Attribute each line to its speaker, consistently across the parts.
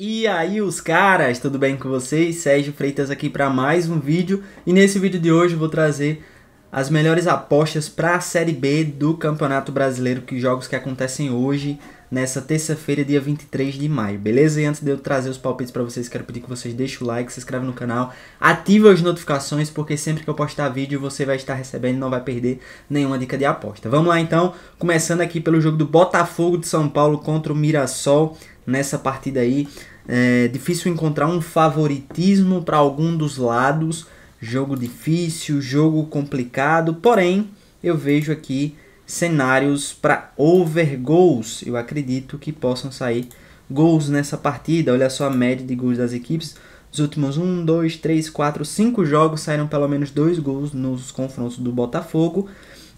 Speaker 1: E aí os caras, tudo bem com vocês? Sérgio Freitas aqui para mais um vídeo e nesse vídeo de hoje eu vou trazer as melhores apostas para a Série B do Campeonato Brasileiro, que jogos que acontecem hoje nessa terça-feira, dia 23 de maio, beleza? E antes de eu trazer os palpites para vocês, quero pedir que vocês deixem o like, se inscrevam no canal, ativem as notificações, porque sempre que eu postar vídeo você vai estar recebendo e não vai perder nenhuma dica de aposta. Vamos lá então, começando aqui pelo jogo do Botafogo de São Paulo contra o Mirassol nessa partida aí. É difícil encontrar um favoritismo para algum dos lados. Jogo difícil, jogo complicado, porém eu vejo aqui cenários para over goals. Eu acredito que possam sair gols nessa partida. Olha só a média de gols das equipes. Os últimos 1, 2, 3, 4, 5 jogos saíram pelo menos 2 gols nos confrontos do Botafogo.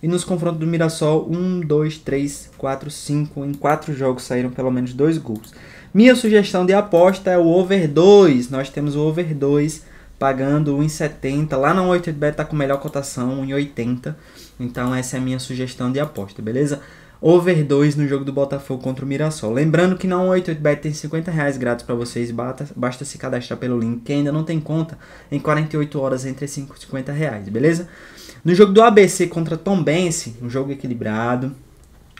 Speaker 1: E nos confrontos do Mirassol, 1, 2, 3, 4, 5. Em 4 jogos saíram pelo menos 2 gols. Minha sugestão de aposta é o over 2. Nós temos o over 2 pagando 1,70. Lá na 88bet tá com melhor cotação, 1,80. Então essa é a minha sugestão de aposta, beleza? Over 2 no jogo do Botafogo contra o Mirassol. Lembrando que na 188bet tem 50 reais grátis para vocês, bata, basta se cadastrar pelo link, Quem ainda não tem conta, em 48 horas entre 5 e 50 reais, beleza? No jogo do ABC contra Tom Tombense, um jogo equilibrado,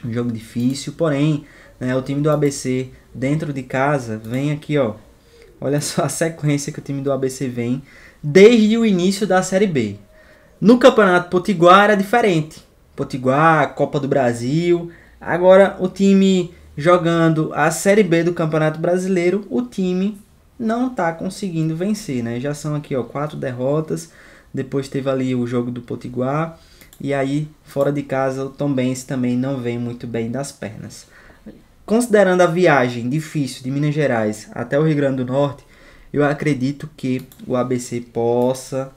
Speaker 1: um jogo difícil, porém, né, o time do ABC dentro de casa vem aqui, ó, Olha só a sequência que o time do ABC vem desde o início da Série B. No Campeonato Potiguar era diferente. Potiguar, Copa do Brasil. Agora o time jogando a Série B do Campeonato Brasileiro, o time não está conseguindo vencer, né? Já são aqui, ó, quatro derrotas. Depois teve ali o jogo do Potiguar. E aí, fora de casa, o Tom Benz também não vem muito bem das pernas. Considerando a viagem difícil de Minas Gerais até o Rio Grande do Norte, eu acredito que o ABC possa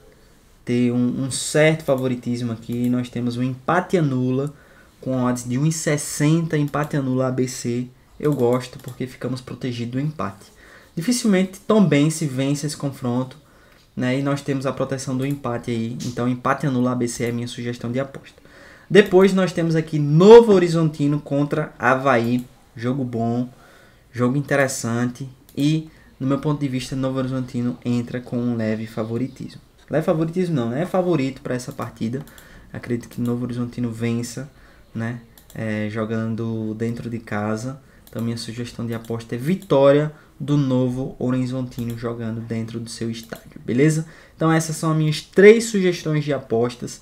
Speaker 1: ter um, um certo favoritismo aqui. Nós temos um empate anula com odds de 1,60, empate anula ABC. Eu gosto porque ficamos protegidos do empate. Dificilmente também se vence esse confronto, né? E nós temos a proteção do empate aí. Então, empate anula ABC é minha sugestão de aposta. Depois nós temos aqui Novo Horizontino contra Havaí jogo bom, jogo interessante e, no meu ponto de vista, Novo Horizontino entra com um leve favoritismo. Leve favoritismo não, né? É favorito para essa partida. Acredito que Novo Horizontino vença, né? É, jogando dentro de casa. Então, minha sugestão de aposta é vitória do novo Horizontino jogando dentro do seu estádio, beleza? Então, essas são as minhas três sugestões de apostas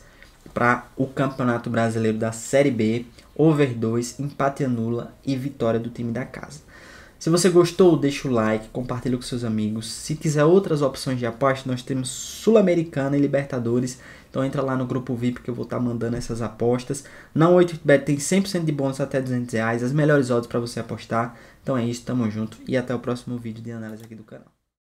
Speaker 1: para o Campeonato Brasileiro da Série B, over 2, empate anula e vitória do time da casa. Se você gostou, deixa o like, compartilha com seus amigos. Se quiser outras opções de aposta, nós temos Sul-Americana e Libertadores. Então entra lá no grupo VIP que eu vou estar tá mandando essas apostas. Na 8bet tem 100% de bônus até 200 reais, as melhores odds para você apostar. Então é isso, tamo junto e até o próximo vídeo de análise aqui do canal.